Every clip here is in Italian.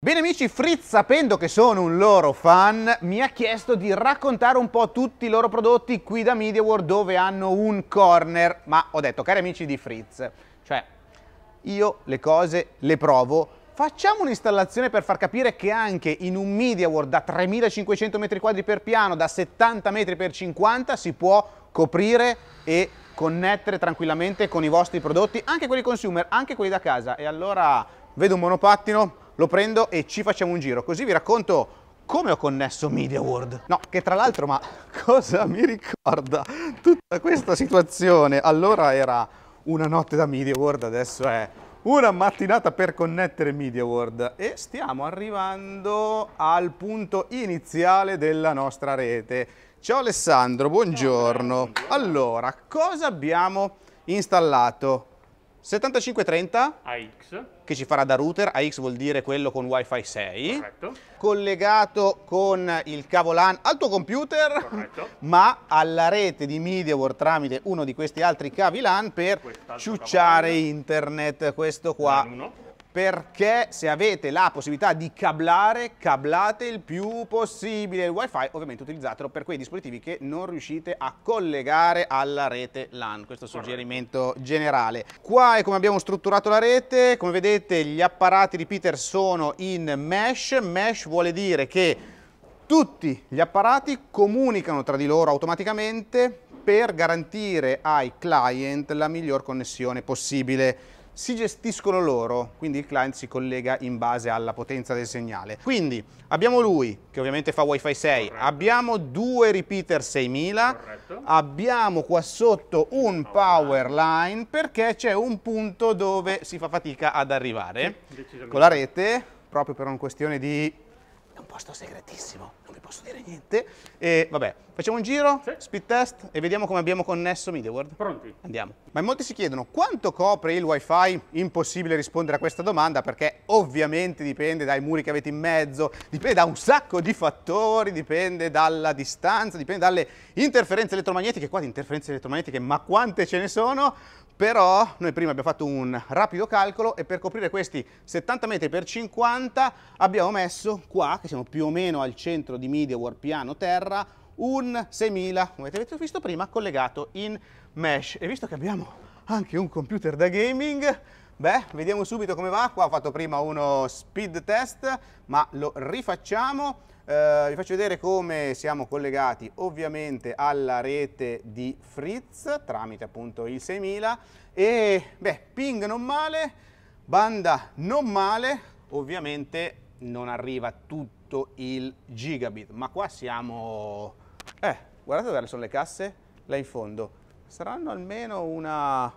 Bene amici, Fritz, sapendo che sono un loro fan, mi ha chiesto di raccontare un po' tutti i loro prodotti qui da Media World dove hanno un corner, ma ho detto, cari amici di Fritz, cioè io le cose le provo, facciamo un'installazione per far capire che anche in un Media World da 3500 m2 per piano, da 70 m per 50 si può coprire e connettere tranquillamente con i vostri prodotti, anche quelli consumer, anche quelli da casa. E allora vedo un monopattino lo prendo e ci facciamo un giro, così vi racconto come ho connesso Media World. No, che tra l'altro, ma cosa mi ricorda tutta questa situazione? Allora era una notte da Media World, adesso è una mattinata per connettere Media World e stiamo arrivando al punto iniziale della nostra rete. Ciao Alessandro, buongiorno. Allora, cosa abbiamo installato? 7530 AX che ci farà da router, AX vuol dire quello con wifi 6 Corretto. collegato con il cavo LAN al tuo computer Corretto. ma alla rete di MediaWare tramite uno di questi altri cavi LAN per ciucciare internet questo qua perché se avete la possibilità di cablare, cablate il più possibile il wifi, ovviamente utilizzatelo per quei dispositivi che non riuscite a collegare alla rete LAN, questo è il suggerimento generale. Qua è come abbiamo strutturato la rete, come vedete gli apparati repeater sono in mesh, mesh vuole dire che tutti gli apparati comunicano tra di loro automaticamente per garantire ai client la miglior connessione possibile si gestiscono loro, quindi il client si collega in base alla potenza del segnale. Quindi abbiamo lui che ovviamente fa Wi-Fi 6, Corretto. abbiamo due repeater 6000, Corretto. abbiamo qua sotto un power line perché c'è un punto dove si fa fatica ad arrivare sì, con la rete, proprio per una questione di è un posto segretissimo, non vi posso dire niente. E vabbè, facciamo un giro, sì. speed test e vediamo come abbiamo connesso MediaWorld. Pronti? Andiamo. Ma in molti si chiedono quanto copre il wifi? Impossibile rispondere a questa domanda perché ovviamente dipende dai muri che avete in mezzo, dipende da un sacco di fattori, dipende dalla distanza, dipende dalle interferenze elettromagnetiche. Qua di interferenze elettromagnetiche, ma quante ce ne sono? però noi prima abbiamo fatto un rapido calcolo e per coprire questi 70 metri per 50 abbiamo messo qua, che siamo più o meno al centro di MediaWar piano terra, un 6000, come avete visto prima, collegato in mesh. E visto che abbiamo anche un computer da gaming, Beh, vediamo subito come va. Qua ho fatto prima uno speed test, ma lo rifacciamo. Eh, vi faccio vedere come siamo collegati ovviamente alla rete di Fritz tramite appunto il 6000 e beh, ping non male, banda non male, ovviamente non arriva tutto il gigabit, ma qua siamo... Eh, guardate dove sono le casse? Là in fondo. Saranno almeno una...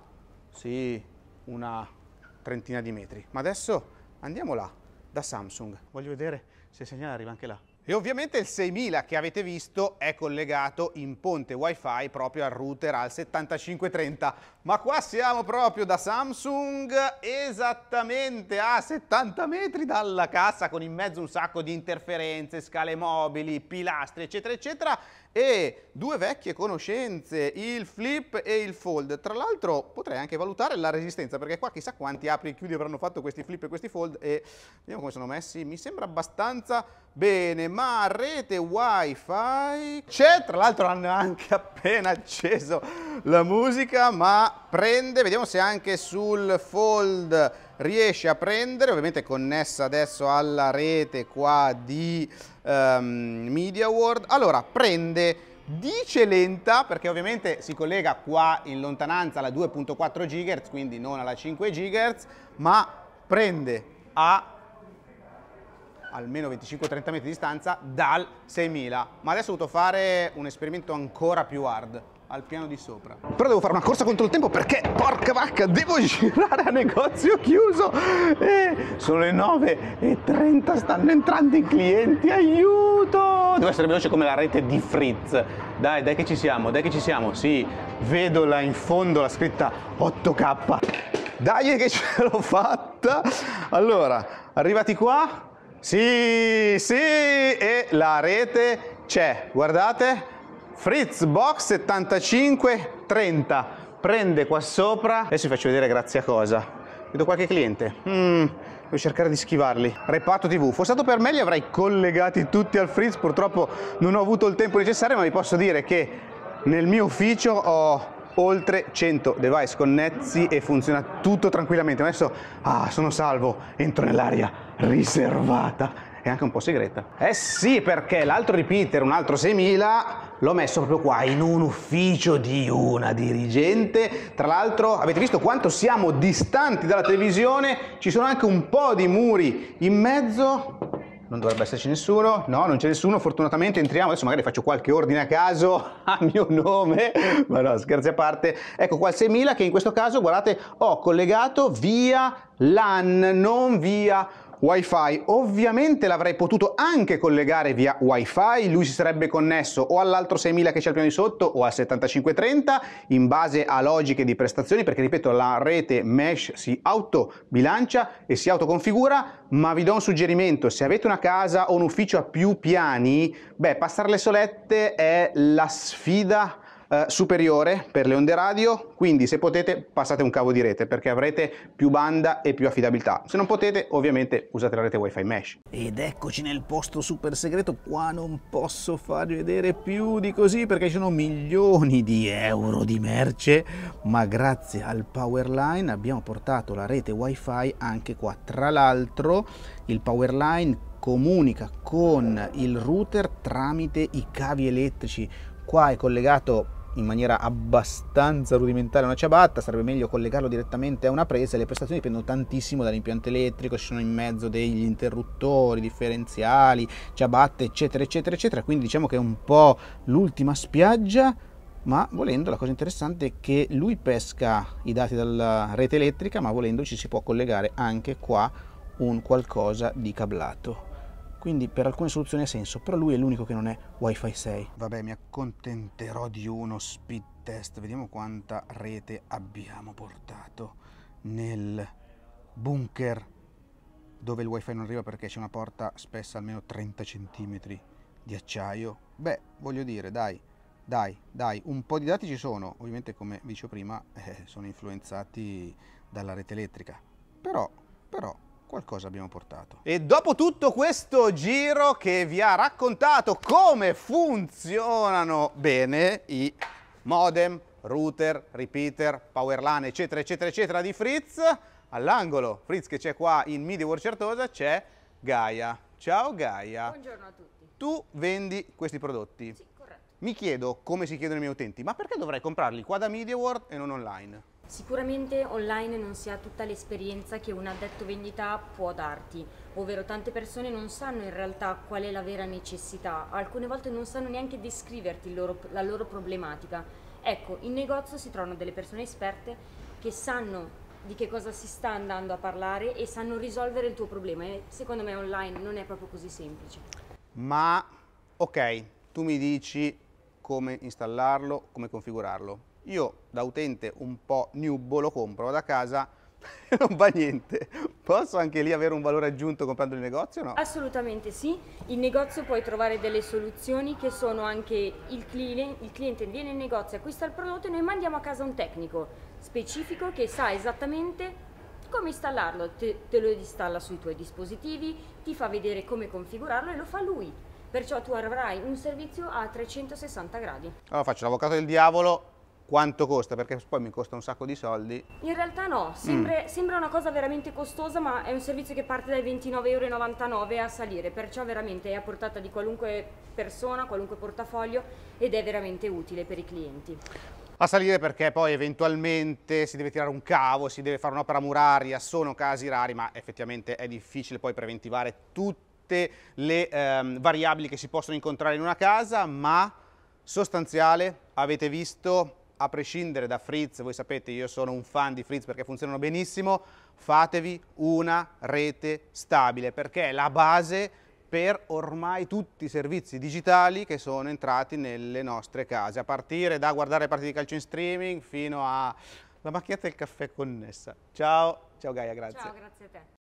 sì, una trentina di metri. Ma adesso andiamo là, da Samsung. Voglio vedere se il segnale arriva anche là. E ovviamente il 6000 che avete visto è collegato in ponte wifi proprio al router al 7530. Ma qua siamo proprio da Samsung esattamente a 70 metri dalla cassa con in mezzo un sacco di interferenze, scale mobili, pilastri eccetera eccetera e due vecchie conoscenze, il flip e il fold. Tra l'altro potrei anche valutare la resistenza, perché qua chissà quanti apri e chiudi avranno fatto questi flip e questi fold e vediamo come sono messi, mi sembra abbastanza bene, ma rete wifi c'è, tra l'altro hanno anche appena acceso la musica, ma prende, vediamo se anche sul fold riesce a prendere, ovviamente connessa adesso alla rete qua di um, Media World, allora prende dice lenta perché ovviamente si collega qua in lontananza alla 2.4 GHz quindi non alla 5 GHz ma prende a almeno 25-30 metri di distanza dal 6000 ma adesso ho dovuto fare un esperimento ancora più hard al piano di sopra. Però devo fare una corsa contro il tempo perché, porca vacca, devo girare a negozio chiuso. E sono le 9.30, stanno entrando i clienti, aiuto! Devo essere veloce come la rete di Fritz. Dai, dai che ci siamo, dai che ci siamo. Sì, vedo là in fondo la scritta 8K. Dai che ce l'ho fatta. Allora, arrivati qua. Sì, sì, e la rete c'è. Guardate. Fritz Box 7530 prende qua sopra adesso vi faccio vedere grazie a cosa vedo qualche cliente mm, devo cercare di schivarli reparto tv fosse stato per me li avrei collegati tutti al Fritz purtroppo non ho avuto il tempo necessario ma vi posso dire che nel mio ufficio ho oltre 100 device connessi e funziona tutto tranquillamente. Adesso ah, sono salvo, entro nell'aria riservata è anche un po' segreta. Eh sì, perché l'altro repeater, un altro 6000, l'ho messo proprio qua, in un ufficio di una dirigente. Tra l'altro, avete visto quanto siamo distanti dalla televisione? Ci sono anche un po' di muri in mezzo. Non dovrebbe esserci nessuno, no, non c'è nessuno, fortunatamente entriamo, adesso magari faccio qualche ordine a caso a mio nome, ma no, scherzi a parte. Ecco qua il 6000 che in questo caso, guardate, ho collegato via LAN, non via wifi ovviamente l'avrei potuto anche collegare via wifi lui si sarebbe connesso o all'altro 6000 che c'è al piano di sotto o al 7530 in base a logiche di prestazioni perché ripeto la rete mesh si autobilancia e si autoconfigura ma vi do un suggerimento se avete una casa o un ufficio a più piani beh passare le solette è la sfida eh, superiore per le onde radio, quindi se potete passate un cavo di rete perché avrete più banda e più affidabilità. Se non potete, ovviamente usate la rete wifi mesh. Ed eccoci nel posto super segreto, qua non posso farvi vedere più di così perché ci sono milioni di euro di merce, ma grazie al Powerline abbiamo portato la rete wifi anche qua. Tra l'altro il Powerline comunica con il router tramite i cavi elettrici. Qua è collegato in maniera abbastanza rudimentale una ciabatta, sarebbe meglio collegarlo direttamente a una presa, le prestazioni dipendono tantissimo dall'impianto elettrico, ci sono in mezzo degli interruttori, differenziali, ciabatte eccetera eccetera eccetera, quindi diciamo che è un po' l'ultima spiaggia, ma volendo la cosa interessante è che lui pesca i dati dalla rete elettrica, ma volendo ci si può collegare anche qua un qualcosa di cablato quindi per alcune soluzioni ha senso, però lui è l'unico che non è Wi-Fi 6. Vabbè, mi accontenterò di uno speed test, vediamo quanta rete abbiamo portato nel bunker dove il wifi non arriva perché c'è una porta spessa almeno 30 cm di acciaio. Beh, voglio dire, dai, dai, dai, un po' di dati ci sono, ovviamente come vi dicevo prima eh, sono influenzati dalla rete elettrica, però, però qualcosa abbiamo portato. E dopo tutto questo giro che vi ha raccontato come funzionano bene i modem, router, repeater, powerline, eccetera, eccetera, eccetera di Fritz, all'angolo Fritz che c'è qua in MediaWorld Certosa c'è Gaia. Ciao Gaia. Buongiorno a tutti. Tu vendi questi prodotti? Sì, corretto. Mi chiedo, come si chiedono i miei utenti, ma perché dovrei comprarli qua da MediaWorld e non online? Sicuramente online non si ha tutta l'esperienza che un addetto vendita può darti, ovvero tante persone non sanno in realtà qual è la vera necessità, alcune volte non sanno neanche descriverti loro, la loro problematica. Ecco, in negozio si trovano delle persone esperte che sanno di che cosa si sta andando a parlare e sanno risolvere il tuo problema e secondo me online non è proprio così semplice. Ma ok, tu mi dici come installarlo, come configurarlo io da utente un po' newbo lo compro da casa, non va niente. Posso anche lì avere un valore aggiunto comprando il negozio no? Assolutamente sì. In negozio puoi trovare delle soluzioni che sono anche il cliente, il cliente viene in negozio, acquista il prodotto e noi mandiamo a casa un tecnico specifico che sa esattamente come installarlo, te, te lo installa sui tuoi dispositivi, ti fa vedere come configurarlo e lo fa lui. Perciò tu avrai un servizio a 360 gradi. Allora faccio l'avvocato del diavolo, quanto costa, perché poi mi costa un sacco di soldi. In realtà no, sembra, mm. sembra una cosa veramente costosa, ma è un servizio che parte dai 29,99€ a salire, perciò veramente è a portata di qualunque persona, qualunque portafoglio ed è veramente utile per i clienti a salire perché poi eventualmente si deve tirare un cavo, si deve fare un'opera muraria, sono casi rari, ma effettivamente è difficile poi preventivare tutte le ehm, variabili che si possono incontrare in una casa, ma sostanziale, avete visto a prescindere da Fritz, voi sapete io sono un fan di Fritz perché funzionano benissimo, fatevi una rete stabile perché è la base per ormai tutti i servizi digitali che sono entrati nelle nostre case, a partire da guardare le partite di calcio in streaming fino a la macchinetta del caffè connessa. Ciao, ciao Gaia, grazie. Ciao, grazie a te.